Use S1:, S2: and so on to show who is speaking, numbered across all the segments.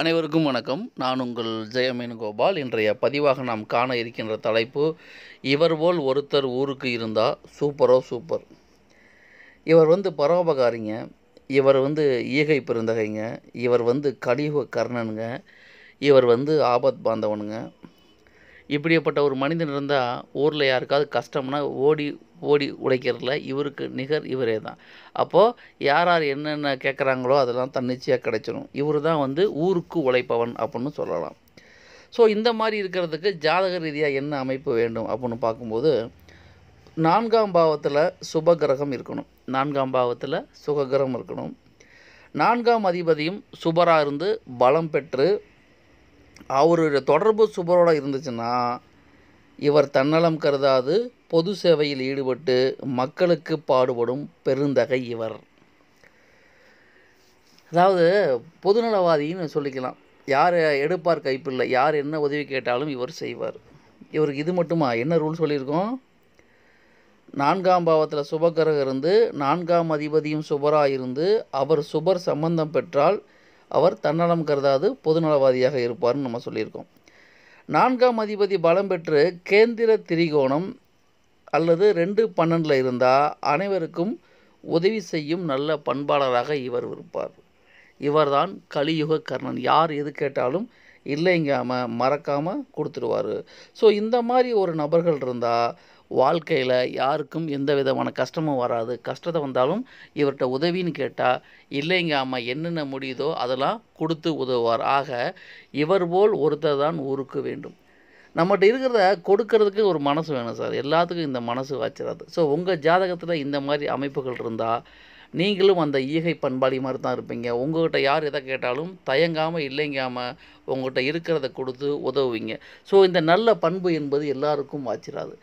S1: அனைவருக்கும் வணக்கம் நான் உங்கள் கோபால் இன்றைய பதிவாக நாம் காண இருக்கின்ற தலைப்பு இவர் போல் ஒருத்தர் ஊருக்கு இருந்தால் சூப்பரோ சூப்பர் இவர் வந்து பரோபகாரிங்க இவர் வந்து ஈகை பிறந்தகைங்க இவர் வந்து கலியுக கர்ணனுங்க இவர் வந்து ஆபத் பாந்தவனுங்க இப்படிப்பட்ட ஒரு மனிதன் இருந்தால் ஊரில் யாருக்காவது கஷ்டம்னா ஓடி ஓடி உழைக்கிறதுல இவருக்கு நிகர் இவரே தான் அப்போது யார் யார் என்னென்ன கேட்குறாங்களோ அதெல்லாம் தன்னிச்சையாக கிடைச்சிடும் இவர் தான் வந்து ஊருக்கு உழைப்பவன் அப்படின்னு சொல்லலாம் ஸோ இந்த மாதிரி இருக்கிறதுக்கு ஜாதக ரீதியாக என்ன அமைப்பு வேண்டும் அப்படின்னு பார்க்கும்போது நான்காம் பாவத்தில் சுபகிரகம் இருக்கணும் நான்காம் பாவத்தில் சுககிரகம் இருக்கணும் நான்காம் அதிபதியும் சுபராக இருந்து பலம் பெற்று அவருடைய தொடர்பு சுபரோட இருந்துச்சுன்னா இவர் தன்னலம் கருதாது பொது சேவையில் ஈடுபட்டு மக்களுக்கு பாடுபடும் பெருந்தகை இவர் அதாவது பொதுநலவாதின்னு சொல்லிக்கலாம் யார் எடுப்பார் கைப்பில்லை யார் என்ன உதவி கேட்டாலும் இவர் செய்வார் இவருக்கு இது மட்டுமா என்ன ரூல் சொல்லியிருக்கோம் நான்காம் பாவத்தில் சுபகிரகம் இருந்து நான்காம் அதிபதியும் சுபராக இருந்து அவர் சுபர் சம்பந்தம் பெற்றால் அவர் தன்னலம் கருதாது பொதுநலவாதியாக இருப்பார்னு நம்ம சொல்லியிருக்கோம் நான்காம் அதிபதி பலம் பெற்று கேந்திர திரிகோணம் அல்லது ரெண்டு பன்னெண்டில் இருந்தால் அனைவருக்கும் உதவி செய்யும் நல்ல பண்பாளராக இவர் இருப்பார் இவர்தான் கலியுக கர்ணன் யார் எது கேட்டாலும் இல்லைங்காமல் மறக்காமல் கொடுத்துருவார் ஸோ இந்த மாதிரி ஒரு நபர்கள் இருந்தால் வாழ்க்கையில் யாருக்கும் எந்த விதமான கஷ்டமும் வராது கஷ்டத்தை வந்தாலும் இவர்கிட்ட உதவின்னு கேட்டால் இல்லைங்க அம்மா என்னென்ன முடியுதோ அதெல்லாம் கொடுத்து உதவுவார் ஆக இவர் போல் ஒருத்தர் தான் உருக்க வேண்டும் நம்மகிட்ட இருக்கிறத கொடுக்கறதுக்கு ஒரு மனசு வேணும் சார் எல்லாத்துக்கும் இந்த மனசு வச்சிடாது ஸோ உங்கள் ஜாதகத்தில் இந்த மாதிரி அமைப்புகள் இருந்தால் நீங்களும் அந்த ஈகை பண்பாளி மாதிரி தான் இருப்பீங்க உங்கள்கிட்ட யார் எதை கேட்டாலும் தயங்காமல் இல்லைங்காமல் உங்கள்கிட்ட இருக்கிறத கொடுத்து உதவுவீங்க ஸோ இந்த நல்ல பண்பு என்பது எல்லாருக்கும் வாச்சிராது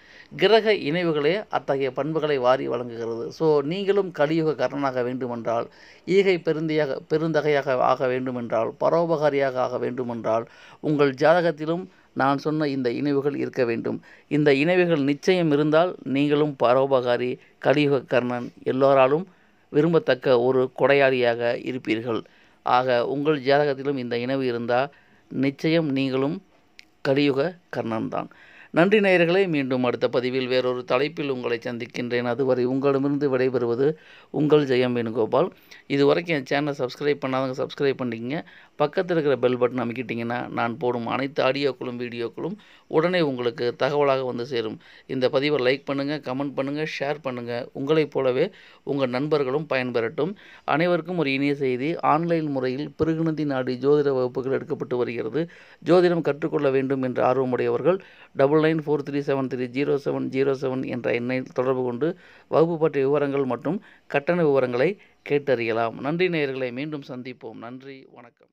S1: கிரக இணைவுகளே அத்தகைய பண்புகளை வாரி வழங்குகிறது ஸோ நீங்களும் கலியுக கர்ணனாக வேண்டுமென்றால் ஈகை பெருந்தையாக பெருந்தகையாக ஆக வேண்டுமென்றால் பரோபகாரியாக ஆக வேண்டுமென்றால் உங்கள் ஜாதகத்திலும் நான் சொன்ன இந்த இணைவுகள் இருக்க வேண்டும் இந்த இணைவுகள் நிச்சயம் இருந்தால் நீங்களும் பரோபகாரி கலியுக கர்ணன் எல்லோராலும் விரும்பத்தக்க ஒரு கொடையாளியாக இருப்பீர்கள் ஆக உங்கள் ஜாதகத்திலும் இந்த இனவு இருந்தால் நிச்சயம் நீங்களும் கலியுக கர்ணன் தான் நன்றி நேயர்களை மீண்டும் அடுத்த பதிவில் வேறொரு தலைப்பில் உங்களை சந்திக்கின்றேன் அதுவரை உங்களிடமிருந்து விடைபெறுவது உங்கள் ஜெயம் வேணுகோபால் இதுவரைக்கும் என் சேனலை சப்ஸ்கிரைப் பண்ணாதவங்க சப்ஸ்கிரைப் பண்ணிக்கங்க பக்கத்தில் இருக்கிற பெல் பட்டன் அமைக்கிட்டிங்கன்னா நான் போடும் அனைத்து ஆடியோக்களும் வீடியோக்களும் உடனே உங்களுக்கு தகவலாக வந்து சேரும் இந்த பதிவை லைக் பண்ணுங்கள் கமெண்ட் பண்ணுங்கள் ஷேர் பண்ணுங்கள் உங்களைப் போலவே உங்கள் நண்பர்களும் பயன்பெறட்டும் அனைவருக்கும் ஒரு இனிய செய்தி ஆன்லைன் முறையில் பிருகுணதி நாடி ஜோதிட வகுப்புகள் எடுக்கப்பட்டு வருகிறது ஜோதிடம் கற்றுக்கொள்ள வேண்டும் என்ற ஆர்வமுடையவர்கள் double nine four three seven three zero seven zero seven என்ற எண்ணை தொடர்பு கொண்டு வகுப்பு பற்றிய விவரங்கள் மற்றும் கட்டண விவரங்களை கேட்டறியலாம் நன்றி நேயர்களை மீண்டும் சந்திப்போம் நன்றி வணக்கம்